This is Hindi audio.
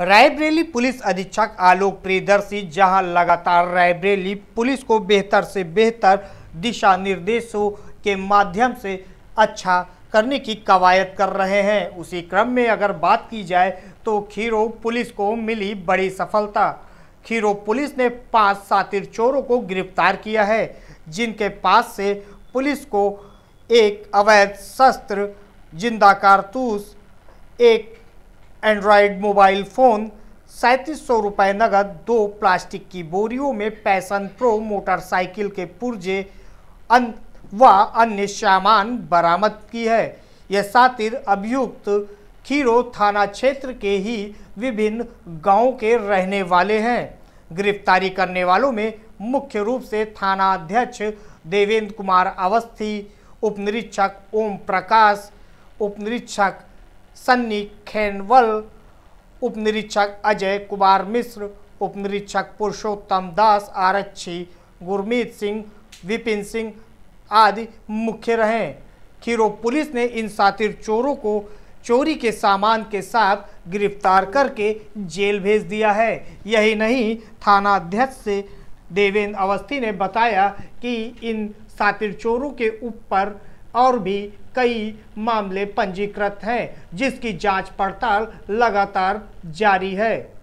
रायबरेली पुलिस अधीक्षक आलोक प्रियदर्शी जहां लगातार रायबरेली पुलिस को बेहतर से बेहतर दिशा निर्देशों के माध्यम से अच्छा करने की कवायद कर रहे हैं उसी क्रम में अगर बात की जाए तो खीरो पुलिस को मिली बड़ी सफलता खीरो पुलिस ने पांच सातिर चोरों को गिरफ्तार किया है जिनके पास से पुलिस को एक अवैध शस्त्र जिंदा कारतूस एक एंड्रॉयड मोबाइल फ़ोन सैंतीस सौ रुपये नगद दो प्लास्टिक की बोरियों में पैसन प्रो मोटरसाइकिल के पुर्जे अन व अन्य सामान बरामद की है यह सातिर अभियुक्त खीरो थाना क्षेत्र के ही विभिन्न गांवों के रहने वाले हैं गिरफ्तारी करने वालों में मुख्य रूप से थाना अध्यक्ष देवेंद्र कुमार अवस्थी उपनिरीक्षक ओम प्रकाश उप निरीक्षक सन्नी खेनवल उप निरीक्षक अजय कुमार मिश्र उप निरीक्षक पुरुषोत्तम दास आरक्षी गुरमीत सिंह विपिन सिंह आदि मुख्य रहे खीरो पुलिस ने इन सातिर चोरों को चोरी के सामान के साथ गिरफ्तार करके जेल भेज दिया है यही नहीं थानाध्यक्ष से देवेंद्र अवस्थी ने बताया कि इन सातिर चोरों के ऊपर और भी कई मामले पंजीकृत हैं जिसकी जांच पड़ताल लगातार जारी है